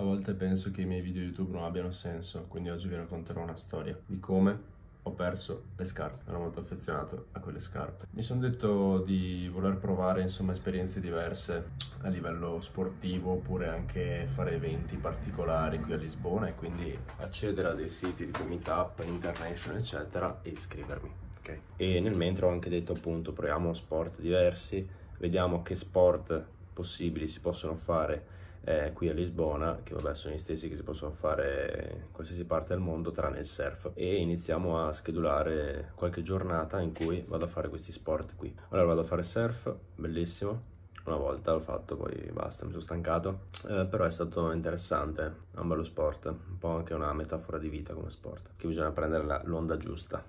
A volte penso che i miei video YouTube non abbiano senso, quindi oggi vi racconterò una storia di come ho perso le scarpe, ero molto affezionato a quelle scarpe. Mi sono detto di voler provare insomma esperienze diverse a livello sportivo oppure anche fare eventi particolari qui a Lisbona e quindi accedere a dei siti tipo Meetup, International eccetera e iscrivermi. Okay. E nel mentre ho anche detto appunto proviamo sport diversi, vediamo che sport possibili si possono fare eh, qui a Lisbona, che vabbè sono gli stessi che si possono fare in qualsiasi parte del mondo tranne il surf e iniziamo a schedulare qualche giornata in cui vado a fare questi sport qui. Allora vado a fare surf, bellissimo, una volta l'ho fatto, poi basta, mi sono stancato, eh, però è stato interessante, è un bello sport, un po' anche una metafora di vita come sport, che bisogna prendere l'onda giusta.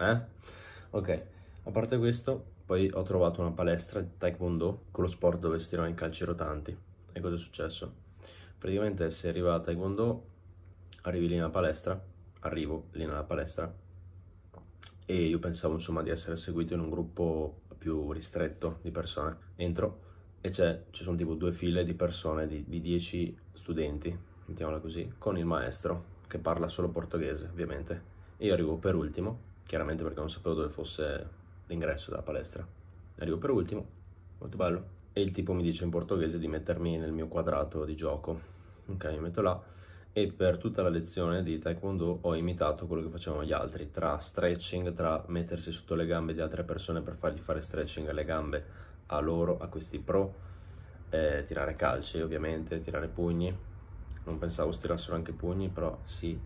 Eh? Ok, a parte questo, poi ho trovato una palestra di taekwondo, quello sport dove si tirano i calci rotanti e cosa è successo? Praticamente se arriva a Taekwondo, arrivi lì nella palestra, arrivo lì nella palestra e io pensavo insomma di essere seguito in un gruppo più ristretto di persone. Entro e ci sono tipo due file di persone, di, di 10 studenti, mettiamola così, con il maestro che parla solo portoghese ovviamente. E io arrivo per ultimo, chiaramente perché non sapevo dove fosse l'ingresso della palestra. Arrivo per ultimo, molto bello, e il tipo mi dice in portoghese di mettermi nel mio quadrato di gioco. Ok, mi metto là e per tutta la lezione di taekwondo ho imitato quello che facevano gli altri, tra stretching, tra mettersi sotto le gambe di altre persone per fargli fare stretching alle gambe a loro, a questi pro, eh, tirare calci ovviamente, tirare pugni, non pensavo stirassero anche pugni, però sì,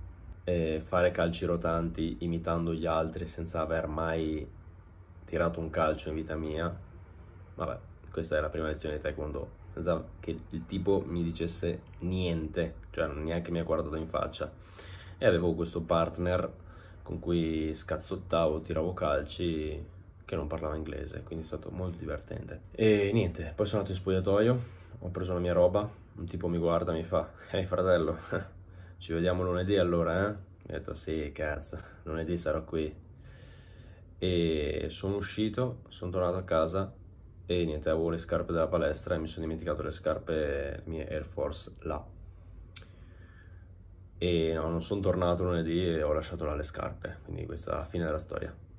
eh, fare calci rotanti imitando gli altri senza aver mai tirato un calcio in vita mia, vabbè, questa è la prima lezione di taekwondo, senza che il tipo mi dicesse niente, cioè neanche mi ha guardato in faccia. E avevo questo partner con cui scazzottavo, tiravo calci, che non parlava inglese, quindi è stato molto divertente. E niente, poi sono andato in spogliatoio, ho preso la mia roba, un tipo mi guarda e mi fa, ehi fratello, ci vediamo lunedì allora, eh? Ho detto sì, cazzo, lunedì sarò qui. E sono uscito, sono tornato a casa e niente avevo le scarpe della palestra e mi sono dimenticato le scarpe le mie Air Force là e no, non sono tornato lunedì e ho lasciato là le scarpe quindi questa è la fine della storia